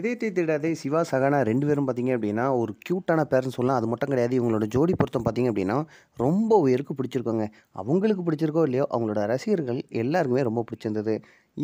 இதயத்தை தேடாதே சிவா சகானா ரெண்டு பேரும் பார்த்தீங்க அப்படின்னா ஒரு க்யூட்டான பேரன்ஸ் சொல்லலாம் அது மட்டும் கிடையாது இவங்களோட ஜோடி பொருத்தம் பார்த்தீங்க அப்படின்னா ரொம்ப உயருக்கு பிடிச்சிருக்கோங்க அவங்களுக்கு பிடிச்சிருக்கோ இல்லையோ அவங்களோட ரசிகர்கள் எல்லாருக்குமே ரொம்ப பிடிச்சிருந்தது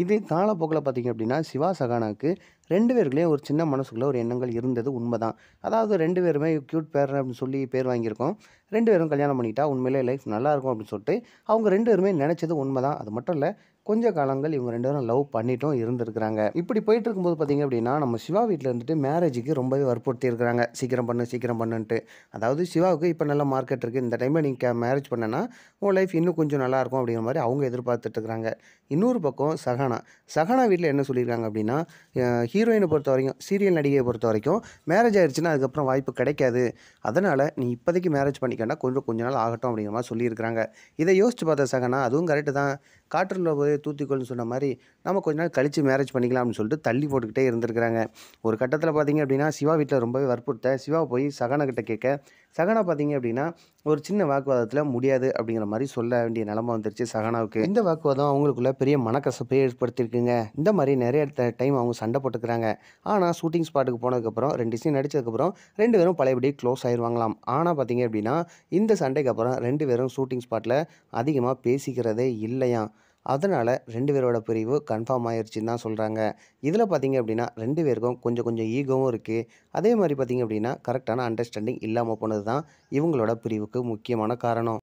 இது காலப்போக்கில் பார்த்திங்க அப்படின்னா சிவா சகானாக்கு ரெண்டு பேருக்குள்ளேயும் ஒரு சின்ன மனசுக்குள்ளே ஒரு எண்ணங்கள் இருந்தது உண்மை தான் அதாவது ரெண்டு பேருமே க்யூட் பேர் அப்படின்னு சொல்லி பேர் வாங்கியிருக்கோம் ரெண்டு பேரும் கல்யாணம் பண்ணிட்டா உண்மையிலே லைஃப் நல்லாயிருக்கும் அப்படின்னு சொல்லிட்டு அவங்க ரெண்டு பேருமே நினச்சது உண்மை தான் அது மட்டும் இல்லை கொஞ்ச காலங்கள் இவங்க ரெண்டு பேரும் லவ் பண்ணிட்டும் இருந்திருக்கிறாங்க இப்படி போயிட்டு இருக்கும்போது பார்த்திங்க அப்படின்னா நம்ம சிவா வீட்டில் இருந்துட்டு மேரேஜுக்கு ரொம்பவே வற்புறுத்தி இருக்கிறாங்க சீக்கிரம் பண்ணு சீக்கிரம் பண்ணுன்ட்டு அதாவது சிவாவுக்கு இப்போ நல்ல மார்க்கெட் இருக்குது இந்த டைமில் நீங்கள் மேரேஜ் பண்ணனா உன் லைஃப் இன்னும் கொஞ்சம் நல்லாயிருக்கும் அப்படிங்கிற மாதிரி அவங்க எதிர்பார்த்துட்ருக்குறாங்க இன்னொரு பக்கம் சக சஹானா சஹானா வீட்டில் என்ன சொல்லியிருக்காங்க அப்படின்னா ஹீரோயினை பொறுத்த வரைக்கும் சீரியல் நடிகையை பொறுத்த வரைக்கும் மேரேஜ் ஆயிடுச்சுன்னா அதுக்கப்புறம் வாய்ப்பு கிடைக்காது அதனால் நீ இப்போதைக்கு மேரேஜ் பண்ணிக்கண்டா கொஞ்சம் கொஞ்ச நாள் ஆகட்டும் அப்படிங்கிற மாதிரி சொல்லியிருக்கிறாங்க இதை யோசிச்சு பார்த்த சஹானா அதுவும் கரெக்டு தான் காற்றுள்ள போதே தூத்திக்கொள்னு சொன்ன மாதிரி நம்ம கொஞ்ச நாள் கழித்து மேரேஜ் பண்ணிக்கலாம்னு சொல்லிட்டு தள்ளி போட்டுக்கிட்டே இருந்திருக்கிறாங்க ஒரு கட்டத்தில் பார்த்தீங்க அப்படின்னா சிவா வீட்டில் ரொம்பவே வற்புறுத்த சிவா போய் சகனக்கிட்ட கேட்க சகனா பார்த்தீங்க அப்படின்னா ஒரு சின்ன வாக்குவாதத்தில் முடியாது அப்படிங்கிற மாதிரி சொல்ல வேண்டிய நிலமை வந்துருச்சு சகனாவுக்கு இந்த வாக்குவாதம் அவங்களுக்குள்ள பெரிய மனக்கசப்பை ஏற்படுத்தியிருக்குங்க இந்த மாதிரி நிறைய டைம் அவங்க சண்டை போட்டுக்கிறாங்க ஆனால் ஷூட்டிங் ஸ்பாட்டுக்கு போனதுக்கப்புறம் ரெண்டு சீன் நடித்ததுக்கப்புறம் ரெண்டு பேரும் பழையபடி க்ளோஸ் ஆயிடுவாங்களாம் ஆனால் பார்த்தீங்க அப்படின்னா இந்த சண்டைக்கு அப்புறம் ரெண்டு பேரும் ஷூட்டிங் ஸ்பாட்டில் அதிகமாக பேசிக்கிறதே இல்லையாம் அதனால் ரெண்டு பேரோட பிரிவு கன்ஃபார்ம் ஆயிடுச்சுன்னு தான் சொல்கிறாங்க இதில் பார்த்திங்க அப்படின்னா ரெண்டு பேருக்கும் கொஞ்சம் கொஞ்சம் ஈகோவும் இருக்குது அதே மாதிரி பார்த்திங்க அப்படின்னா கரெக்டான அண்டர்ஸ்டாண்டிங் இல்லாமல் போனது தான் இவங்களோட பிரிவுக்கு முக்கியமான காரணம்